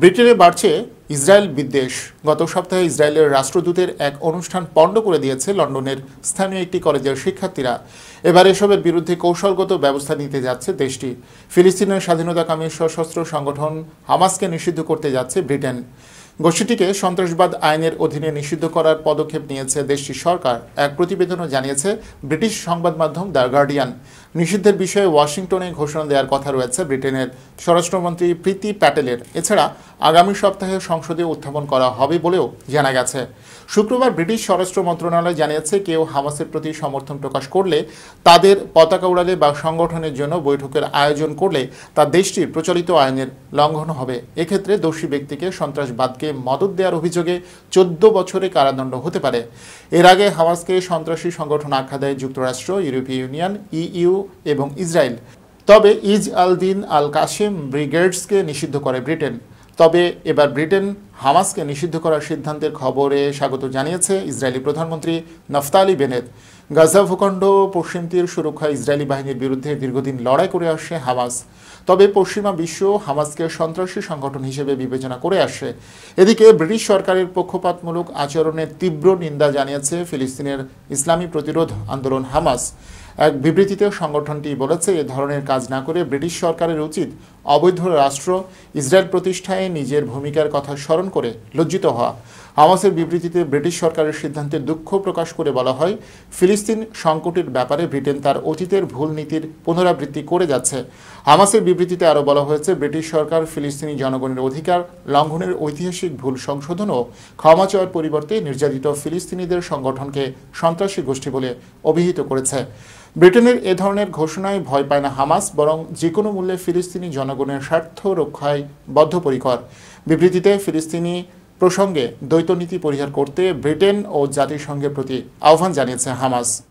ব্রিটেনে বাড়ছে ইসরায়েল বিদ্বেষ গত সপ্তাহে ইসরায়েলের রাষ্ট্রদূতের এক অনুষ্ঠান পণ্ড করে দিয়েছে লন্ডনের স্থানীয় একটি কলেজের শিক্ষার্থীরা এবার এসবের বিরুদ্ধে কৌশলগত ব্যবস্থা নিতে যাচ্ছে দেশটি ফিলিস্তিনের স্বাধীনতাকামী সশস্ত্র সংগঠন হামাসকে নিষিদ্ধ করতে যাচ্ছে ব্রিটেন গোষ্ঠীটিকে সন্ত্রাসবাদ আইনের অধীনে নিষিদ্ধ করার পদক্ষেপ নিয়েছে দেশটির সরকার এক প্রতিবেদনও জানিয়েছে ব্রিটিশ সংবাদ মাধ্যম দ্য গার্ডিয়ান নিষিদ্ধের বিষয়ে ওয়াশিংটনে ঘোষণা দেওয়ার কথা রয়েছে ব্রিটেনের স্বরাষ্ট্রমন্ত্রী প্রীতি প্যাটেলের এছাড়া আগামী সপ্তাহে সংসদে উত্থাপন করা হবে বলেও জানা গেছে শুক্রবার ব্রিটিশ স্বরাষ্ট্র মন্ত্রণালয় জানিয়েছে কেউ হামাসের প্রতি সমর্থন প্রকাশ করলে তাদের পতাকা উড়ালে বা সংগঠনের জন্য বৈঠকের আয়োজন করলে তা দেশটির প্রচলিত আইনের লঙ্ঘন হবে এক্ষেত্রে দোষী ব্যক্তিকে সন্ত্রাসবাদকে মদত দেওয়ার অভিযোগে চোদ্দ বছরে কারাদণ্ড হতে পারে এর আগে হামাসকে সন্ত্রাসী সংগঠন আখ্যা দেয় যুক্তরাষ্ট্র ইউরোপীয় ইউনিয়ন ইইউ এবং ইসরায়েল তবে Izz al Din al Kashim ব্রিগেডসকে নিষিদ্ধ করে ব্রিটেন তবে এবার ব্রিটেন হামাসকে নিষিদ্ধ করার সিদ্ধান্তের খবরে স্বাগত জানিয়েছে ইসরায়েলি প্রধানমন্ত্রী নফতালি বেনেত গাজা ভূখণ্ড পশ্চিম তীর সুরক্ষা ইসরায়েলি বাহিনীর বিরুদ্ধে দীর্ঘদিন লড়াই করে আসছে হামাস তবে পশ্চিমা বিশ্ব হামাসকে সন্ত্রাসী সংগঠন হিসেবে বিবেচনা করে আসছে এদিকে ব্রিটিশ সরকারের পক্ষপাতমূলক আচরণের তীব্র নিন্দা জানিয়েছে ফিলিস্তিনের ইসলামী প্রতিরোধ আন্দোলন হামাস এক বিবৃতিতে সংগঠনটি বলেছে এ ধরনের কাজ না করে ব্রিটিশ সরকারের উচিত অবৈধ রাষ্ট্র ইসরায়েল প্রতিষ্ঠায় নিজের ভূমিকার কথা স্মরণ করে লজ্জিত হওয়া আওয়াসের বিবৃতিতে ব্রিটিশ সরকারের সিদ্ধান্তে দুঃখ প্রকাশ করে বলা হয় ফিলিস্তিন সংকটের ব্যাপারে ব্রিটেন তার অতীতের ভুল নীতির পুনরাবৃত্তি করে যাচ্ছে আমাসের বিবৃতিতে আরও বলা হয়েছে ব্রিটিশ সরকার ফিলিস্তিনি জনগণের অধিকার লঙ্ঘনের ঐতিহাসিক ভুল সংশোধন ও ক্ষমা চাওয়ার পরিবর্তে নির্যাতিত ফিলিস্তিনিদের সংগঠনকে সন্ত্রাসী গোষ্ঠী বলে অভিহিত করেছে ব্রিটেনের এ ধরনের ঘোষণায় ভয় পায় না হামাস বরং যে কোনো মূল্যে ফিলিস্তিনি জনগণের স্বার্থ রক্ষায় বদ্ধপরিকর বিবৃতিতে ফিলিস্তিনি প্রসঙ্গে দ্বৈতনীতি পরিহার করতে ব্রিটেন ও জাতিসংঘের প্রতি আহ্বান জানিয়েছে হামাস